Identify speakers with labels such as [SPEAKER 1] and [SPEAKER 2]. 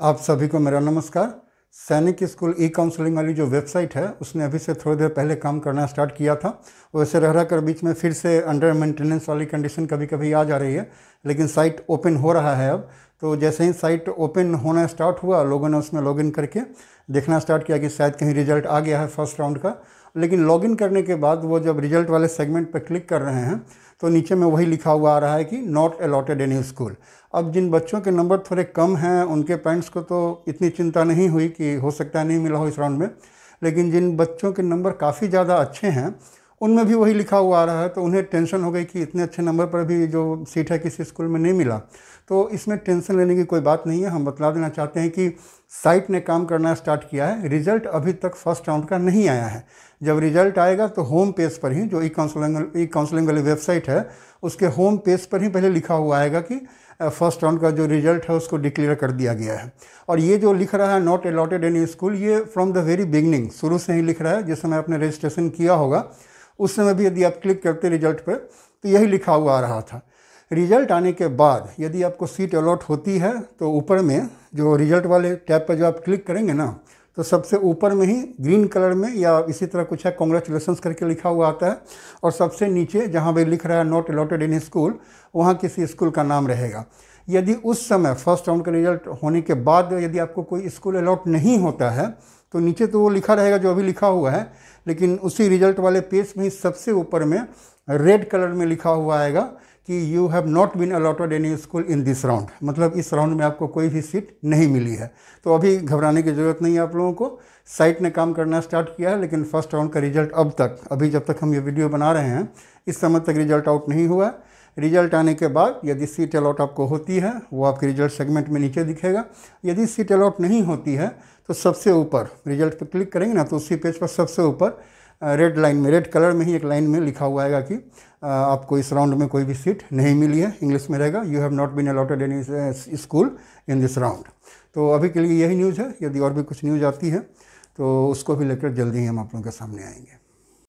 [SPEAKER 1] आप सभी को मेरा नमस्कार सैनिक स्कूल ई काउंसलिंग वाली जो वेबसाइट है उसने अभी से थोड़ी देर पहले काम करना स्टार्ट किया था वैसे रह रहकर कर बीच में फिर से अंडर मेंटेनेंस वाली कंडीशन कभी कभी आ जा रही है लेकिन साइट ओपन हो रहा है अब तो जैसे ही साइट ओपन होना स्टार्ट हुआ लोगों ने उसमें लॉगिन करके देखना स्टार्ट किया कि शायद कहीं रिजल्ट आ गया है फर्स्ट राउंड का लेकिन लॉगिन करने के बाद वो जब रिजल्ट वाले सेगमेंट पर क्लिक कर रहे हैं तो नीचे में वही लिखा हुआ आ रहा है कि नॉट अलॉटेड एनी स्कूल अब जिन बच्चों के नंबर थोड़े कम हैं उनके पेरेंट्स को तो इतनी चिंता नहीं हुई कि हो सकता है नहीं मिला हो इस राउंड में लेकिन जिन बच्चों के नंबर काफ़ी ज़्यादा अच्छे हैं उनमें भी वही लिखा हुआ आ रहा है तो उन्हें टेंशन हो गई कि इतने अच्छे नंबर पर भी जो सीट है किसी स्कूल में नहीं मिला तो इसमें टेंशन लेने की कोई बात नहीं है हम बतला देना चाहते हैं कि साइट ने काम करना स्टार्ट किया है रिजल्ट अभी तक फर्स्ट राउंड का नहीं आया है जब रिजल्ट आएगा तो होम पेज पर ही जो ई काउंसलिंग ई काउंसलिंग वाली वेबसाइट है उसके होम पेज पर ही पहले लिखा हुआ आएगा कि फर्स्ट राउंड का जो रिजल्ट है उसको डिक्लेयर कर दिया गया है और ये जो लिख रहा है नॉट अलॉटेड एनी स्कूल ये फ्रॉम द वेरी बिगनिंग शुरू से ही लिख रहा है जिस समय आपने रजिस्ट्रेशन किया होगा उस समय भी यदि आप क्लिक करते रिजल्ट पर तो यही लिखा हुआ आ रहा था रिजल्ट आने के बाद यदि आपको सीट अलॉट होती है तो ऊपर में जो रिजल्ट वाले टैब पर जो आप क्लिक करेंगे ना तो सबसे ऊपर में ही ग्रीन कलर में या इसी तरह कुछ है कॉन्ग्रेचुलेसन्स करके लिखा हुआ आता है और सबसे नीचे जहाँ भी लिख रहा है नॉट अलॉटेड इन स्कूल वहाँ किसी स्कूल का नाम रहेगा यदि उस समय फर्स्ट राउंड का रिजल्ट होने के बाद यदि आपको कोई स्कूल अलॉट नहीं होता है तो नीचे तो वो लिखा रहेगा जो अभी लिखा हुआ है लेकिन उसी रिजल्ट वाले पेज में सबसे ऊपर में रेड कलर में लिखा हुआ आएगा कि you have not been allotted any school in this round मतलब इस राउंड में आपको कोई भी सीट नहीं मिली है तो अभी घबराने की ज़रूरत नहीं है आप लोगों को साइट ने काम करना स्टार्ट किया है लेकिन फर्स्ट राउंड का रिजल्ट अब तक अभी जब तक हम ये वीडियो बना रहे हैं इस समय तक रिजल्ट आउट नहीं हुआ है रिजल्ट आने के बाद यदि सीट अलॉट आपको होती है वो आपके रिजल्ट सेगमेंट में नीचे दिखेगा यदि सीट अलॉट नहीं होती है तो सबसे ऊपर रिजल्ट पर क्लिक करेंगे ना तो उसी पेज पर सबसे ऊपर रेड लाइन में रेड कलर में ही एक लाइन में लिखा हुआ आएगा कि आपको इस राउंड में कोई भी सीट नहीं मिली है इंग्लिश में रहेगा you have not been allotted any school in this round तो अभी के लिए यही न्यूज़ है यदि और भी कुछ न्यूज़ आती है तो उसको भी लेकर जल्दी ही हम आप लोगों के सामने आएंगे